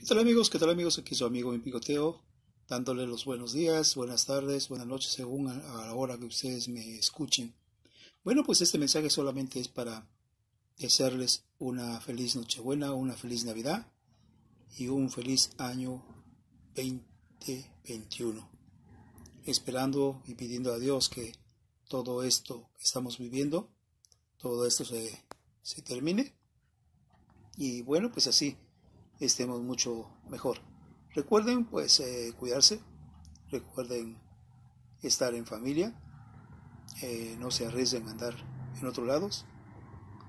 ¿Qué tal amigos? ¿Qué tal amigos? Aquí su amigo Mi Picoteo, dándole los buenos días, buenas tardes, buenas noches, según a, la hora que ustedes me escuchen. Bueno, pues este mensaje solamente es para desearles una feliz Nochebuena, una feliz Navidad y un feliz año 2021. Esperando y pidiendo a Dios que todo esto que estamos viviendo, todo esto se, se termine. Y bueno, pues así estemos mucho mejor. Recuerden pues eh, cuidarse, recuerden estar en familia, eh, no se arriesguen a andar en otros lados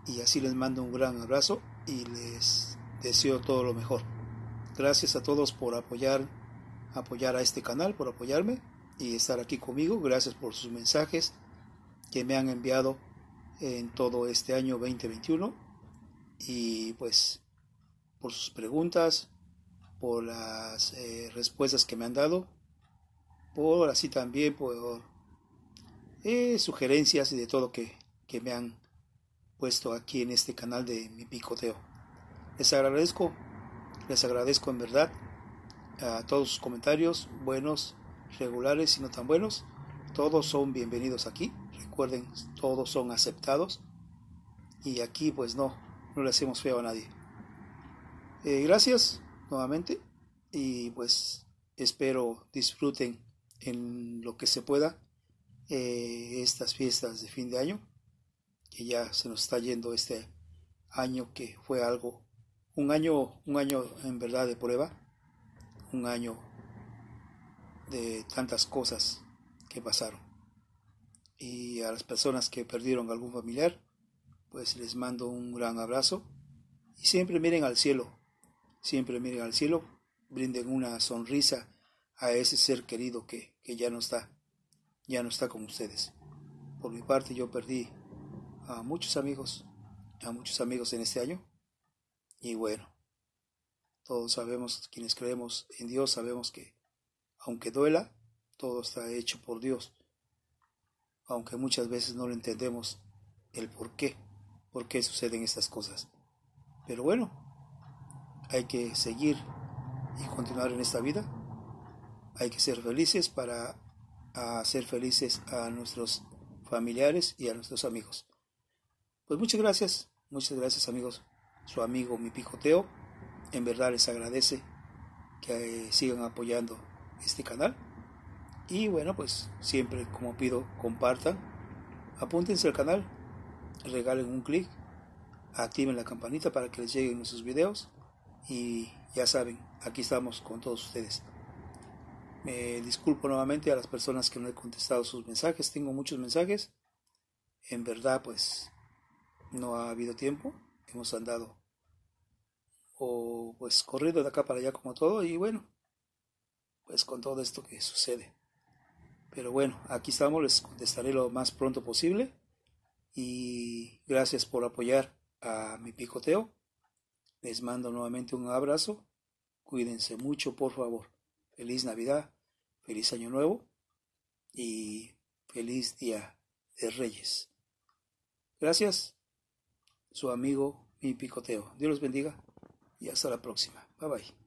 y así les mando un gran abrazo y les deseo todo lo mejor. Gracias a todos por apoyar, apoyar a este canal, por apoyarme y estar aquí conmigo. Gracias por sus mensajes que me han enviado en todo este año 2021 y pues por sus preguntas, por las eh, respuestas que me han dado, por así también por eh, sugerencias y de todo que, que me han puesto aquí en este canal de mi picoteo. Les agradezco, les agradezco en verdad eh, a todos sus comentarios, buenos, regulares y no tan buenos. Todos son bienvenidos aquí. Recuerden, todos son aceptados. Y aquí pues no, no le hacemos feo a nadie. Eh, gracias nuevamente y pues espero disfruten en lo que se pueda eh, estas fiestas de fin de año, que ya se nos está yendo este año que fue algo, un año, un año en verdad de prueba, un año de tantas cosas que pasaron. Y a las personas que perdieron algún familiar, pues les mando un gran abrazo y siempre miren al cielo, siempre miren al cielo, brinden una sonrisa a ese ser querido que, que ya no está, ya no está con ustedes. Por mi parte yo perdí a muchos amigos, a muchos amigos en este año. Y bueno, todos sabemos, quienes creemos en Dios, sabemos que aunque duela, todo está hecho por Dios. Aunque muchas veces no lo entendemos el por qué, por qué suceden estas cosas. Pero bueno, hay que seguir y continuar en esta vida. Hay que ser felices para hacer felices a nuestros familiares y a nuestros amigos. Pues muchas gracias, muchas gracias amigos. Su amigo mi picoteo, en verdad les agradece que eh, sigan apoyando este canal. Y bueno, pues siempre como pido, compartan, apúntense al canal, regalen un clic, activen la campanita para que les lleguen nuestros videos y ya saben, aquí estamos con todos ustedes. Me disculpo nuevamente a las personas que no he contestado sus mensajes, tengo muchos mensajes. En verdad, pues no ha habido tiempo, hemos andado o pues corrido de acá para allá como todo y bueno, pues con todo esto que sucede. Pero bueno, aquí estamos, les contestaré lo más pronto posible y gracias por apoyar a mi picoteo les mando nuevamente un abrazo. Cuídense mucho, por favor. Feliz Navidad, feliz Año Nuevo y feliz Día de Reyes. Gracias, su amigo, mi picoteo. Dios los bendiga y hasta la próxima. Bye bye.